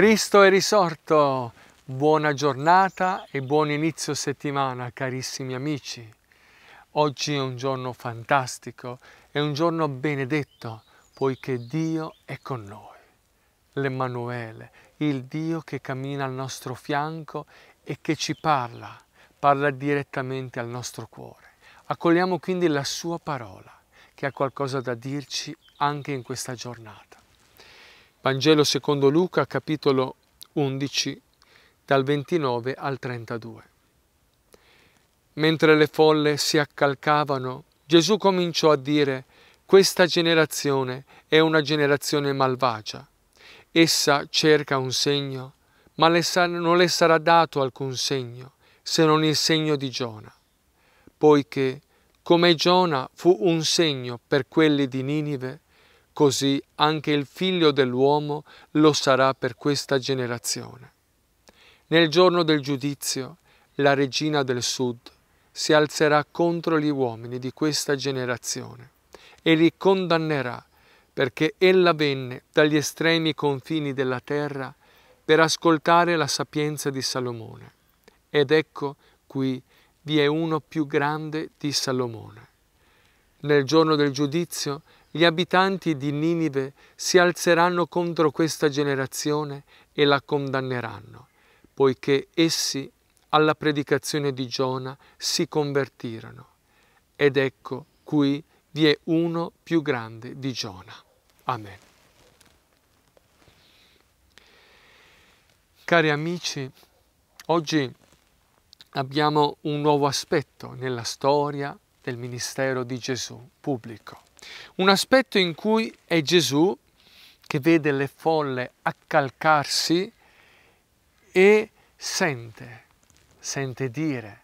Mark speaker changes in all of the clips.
Speaker 1: Cristo è risorto! Buona giornata e buon inizio settimana, carissimi amici. Oggi è un giorno fantastico, è un giorno benedetto, poiché Dio è con noi. L'Emanuele, il Dio che cammina al nostro fianco e che ci parla, parla direttamente al nostro cuore. Accogliamo quindi la sua parola, che ha qualcosa da dirci anche in questa giornata. Vangelo secondo Luca, capitolo 11, dal 29 al 32. Mentre le folle si accalcavano, Gesù cominciò a dire, questa generazione è una generazione malvagia. Essa cerca un segno, ma le non le sarà dato alcun segno, se non il segno di Giona. Poiché, come Giona fu un segno per quelli di Ninive, così anche il figlio dell'uomo lo sarà per questa generazione. Nel giorno del giudizio la regina del sud si alzerà contro gli uomini di questa generazione e li condannerà perché ella venne dagli estremi confini della terra per ascoltare la sapienza di Salomone. Ed ecco qui vi è uno più grande di Salomone. Nel giorno del giudizio gli abitanti di Ninive si alzeranno contro questa generazione e la condanneranno, poiché essi alla predicazione di Giona si convertirono. Ed ecco qui vi è uno più grande di Giona. Amen. Cari amici, oggi abbiamo un nuovo aspetto nella storia del ministero di Gesù pubblico. Un aspetto in cui è Gesù che vede le folle accalcarsi e sente, sente dire,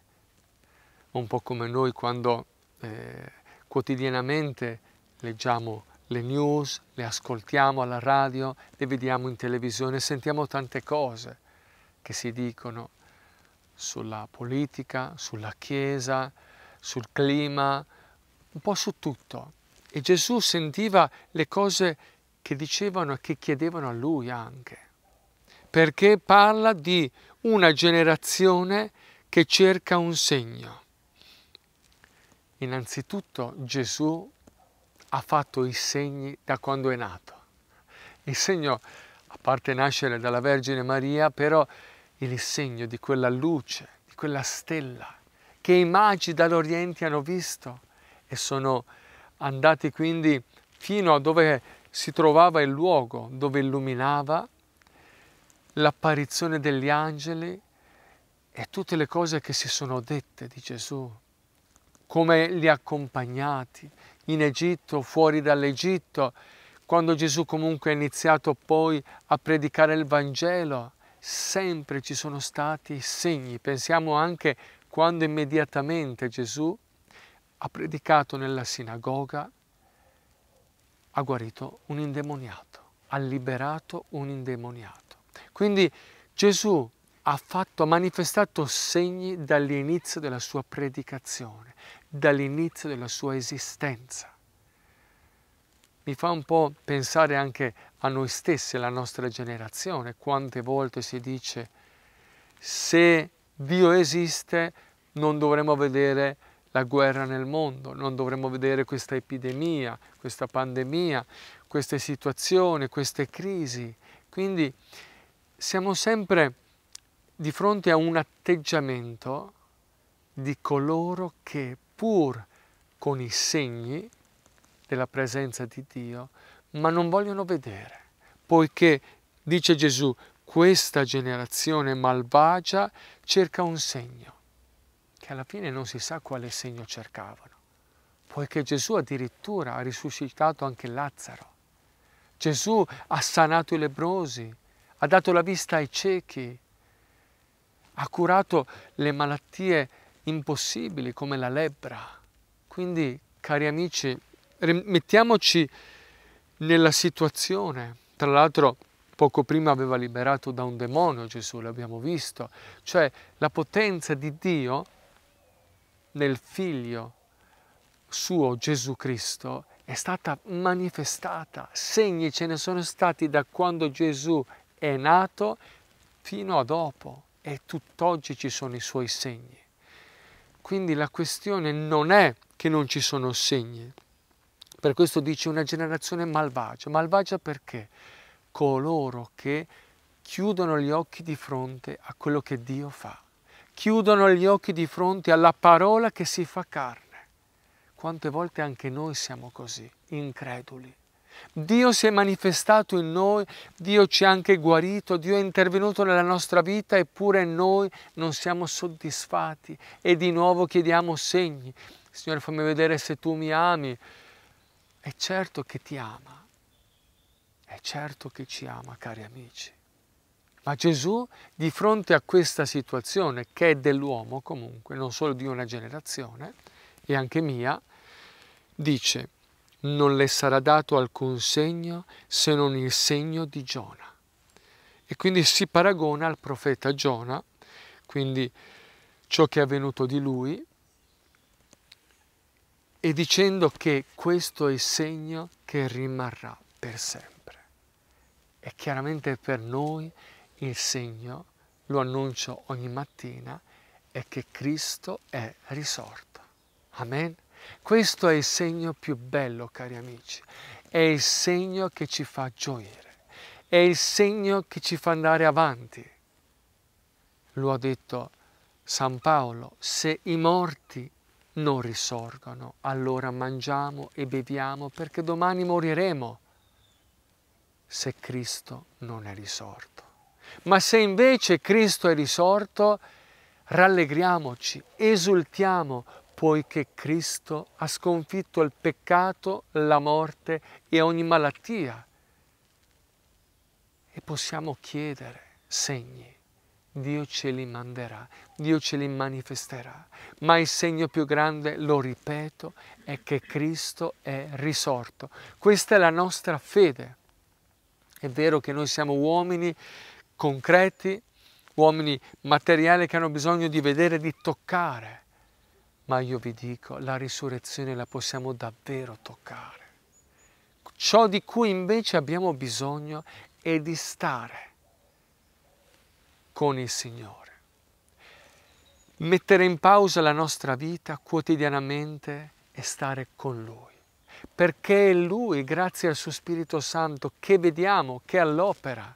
Speaker 1: un po' come noi quando eh, quotidianamente leggiamo le news, le ascoltiamo alla radio, le vediamo in televisione, sentiamo tante cose che si dicono sulla politica, sulla Chiesa, sul clima, un po' su tutto. E Gesù sentiva le cose che dicevano e che chiedevano a lui anche, perché parla di una generazione che cerca un segno. Innanzitutto Gesù ha fatto i segni da quando è nato. Il segno, a parte nascere dalla Vergine Maria, però il segno di quella luce, di quella stella che i magi dall'Oriente hanno visto e sono andati quindi fino a dove si trovava il luogo dove illuminava l'apparizione degli angeli e tutte le cose che si sono dette di Gesù, come li ha accompagnati in Egitto, fuori dall'Egitto, quando Gesù comunque ha iniziato poi a predicare il Vangelo, sempre ci sono stati segni. Pensiamo anche quando immediatamente Gesù ha predicato nella sinagoga, ha guarito un indemoniato, ha liberato un indemoniato. Quindi Gesù ha fatto, ha manifestato segni dall'inizio della sua predicazione, dall'inizio della sua esistenza. Mi fa un po' pensare anche a noi stessi, alla nostra generazione, quante volte si dice se Dio esiste non dovremmo vedere la guerra nel mondo, non dovremmo vedere questa epidemia, questa pandemia, queste situazioni, queste crisi. Quindi siamo sempre di fronte a un atteggiamento di coloro che pur con i segni della presenza di Dio, ma non vogliono vedere, poiché, dice Gesù, questa generazione malvagia cerca un segno che alla fine non si sa quale segno cercavano, poiché Gesù addirittura ha risuscitato anche Lazzaro. Gesù ha sanato i lebrosi, ha dato la vista ai ciechi, ha curato le malattie impossibili come la lebbra. Quindi, cari amici, mettiamoci nella situazione. Tra l'altro, poco prima aveva liberato da un demonio Gesù, l'abbiamo visto. Cioè, la potenza di Dio nel Figlio suo Gesù Cristo è stata manifestata. Segni ce ne sono stati da quando Gesù è nato fino a dopo e tutt'oggi ci sono i suoi segni. Quindi la questione non è che non ci sono segni. Per questo dice una generazione malvagia. Malvagia perché? Coloro che chiudono gli occhi di fronte a quello che Dio fa chiudono gli occhi di fronte alla parola che si fa carne. Quante volte anche noi siamo così, increduli. Dio si è manifestato in noi, Dio ci ha anche guarito, Dio è intervenuto nella nostra vita, eppure noi non siamo soddisfatti e di nuovo chiediamo segni. Signore, fammi vedere se tu mi ami. È certo che ti ama, è certo che ci ama, cari amici. Ma Gesù, di fronte a questa situazione, che è dell'uomo comunque, non solo di una generazione, e anche mia, dice, non le sarà dato alcun segno se non il segno di Giona. E quindi si paragona al profeta Giona, quindi ciò che è avvenuto di lui, e dicendo che questo è il segno che rimarrà per sempre. E chiaramente per noi il segno, lo annuncio ogni mattina, è che Cristo è risorto. Amen. Questo è il segno più bello, cari amici. È il segno che ci fa gioire. È il segno che ci fa andare avanti. Lo ha detto San Paolo, se i morti non risorgono, allora mangiamo e beviamo perché domani moriremo se Cristo non è risorto. Ma se invece Cristo è risorto, rallegriamoci, esultiamo, poiché Cristo ha sconfitto il peccato, la morte e ogni malattia. E possiamo chiedere segni. Dio ce li manderà, Dio ce li manifesterà. Ma il segno più grande, lo ripeto, è che Cristo è risorto. Questa è la nostra fede. È vero che noi siamo uomini concreti, uomini materiali che hanno bisogno di vedere, di toccare. Ma io vi dico, la risurrezione la possiamo davvero toccare. Ciò di cui invece abbiamo bisogno è di stare con il Signore. Mettere in pausa la nostra vita quotidianamente e stare con Lui. Perché è Lui, grazie al suo Spirito Santo, che vediamo, che all'opera,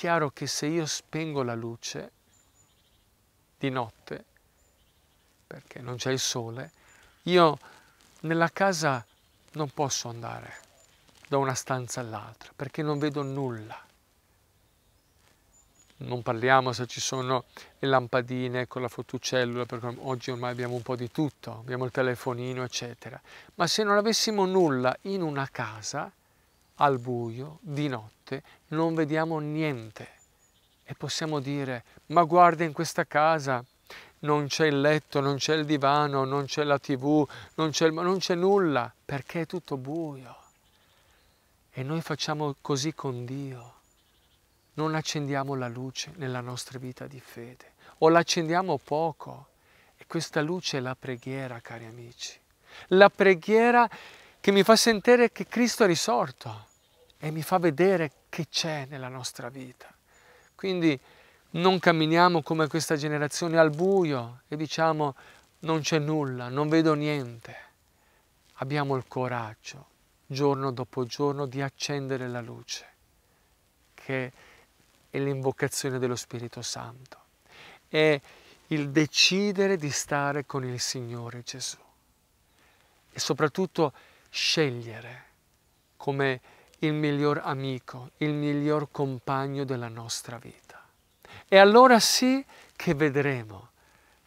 Speaker 1: chiaro che se io spengo la luce di notte, perché non c'è il sole, io nella casa non posso andare da una stanza all'altra perché non vedo nulla. Non parliamo se ci sono le lampadine con la fotocellula, perché oggi ormai abbiamo un po' di tutto, abbiamo il telefonino, eccetera. Ma se non avessimo nulla in una casa, al buio, di notte, non vediamo niente e possiamo dire, ma guarda in questa casa, non c'è il letto, non c'è il divano, non c'è la tv, non c'è, il... non c'è nulla, perché è tutto buio. E noi facciamo così con Dio. Non accendiamo la luce nella nostra vita di fede, o l'accendiamo poco. E questa luce è la preghiera, cari amici. La preghiera che mi fa sentire che Cristo è risorto e mi fa vedere che c'è nella nostra vita. Quindi non camminiamo come questa generazione al buio e diciamo non c'è nulla, non vedo niente. Abbiamo il coraggio, giorno dopo giorno, di accendere la luce, che è l'invocazione dello Spirito Santo. È il decidere di stare con il Signore Gesù e soprattutto scegliere come il miglior amico, il miglior compagno della nostra vita. E allora sì che vedremo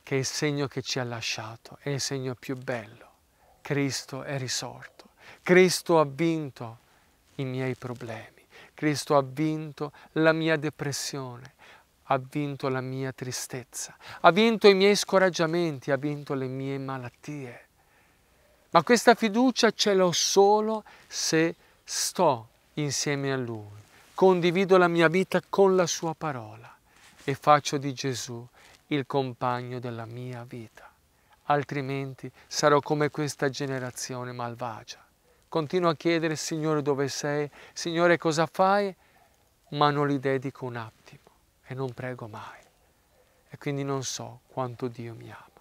Speaker 1: che il segno che ci ha lasciato è il segno più bello. Cristo è risorto. Cristo ha vinto i miei problemi. Cristo ha vinto la mia depressione. Ha vinto la mia tristezza. Ha vinto i miei scoraggiamenti. Ha vinto le mie malattie. Ma questa fiducia ce l'ho solo se sto insieme a Lui, condivido la mia vita con la Sua parola e faccio di Gesù il compagno della mia vita. Altrimenti sarò come questa generazione malvagia. Continuo a chiedere, Signore, dove sei? Signore, cosa fai? Ma non li dedico un attimo e non prego mai. E quindi non so quanto Dio mi ama.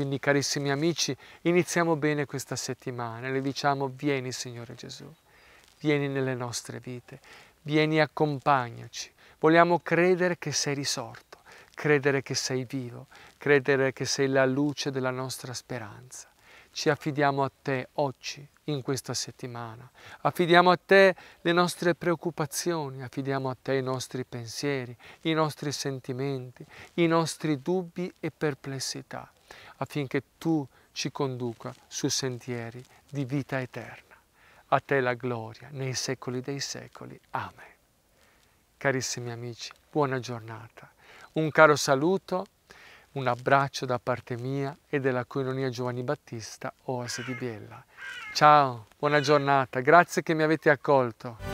Speaker 1: Quindi carissimi amici, iniziamo bene questa settimana, e le diciamo vieni Signore Gesù, vieni nelle nostre vite, vieni accompagnaci. Vogliamo credere che sei risorto, credere che sei vivo, credere che sei la luce della nostra speranza. Ci affidiamo a te oggi, in questa settimana. Affidiamo a te le nostre preoccupazioni, affidiamo a te i nostri pensieri, i nostri sentimenti, i nostri dubbi e perplessità affinché tu ci conduca su sentieri di vita eterna. A te la gloria nei secoli dei secoli. Amen. Carissimi amici, buona giornata. Un caro saluto, un abbraccio da parte mia e della Coinonia Giovanni Battista, Oasi di Biella. Ciao, buona giornata, grazie che mi avete accolto.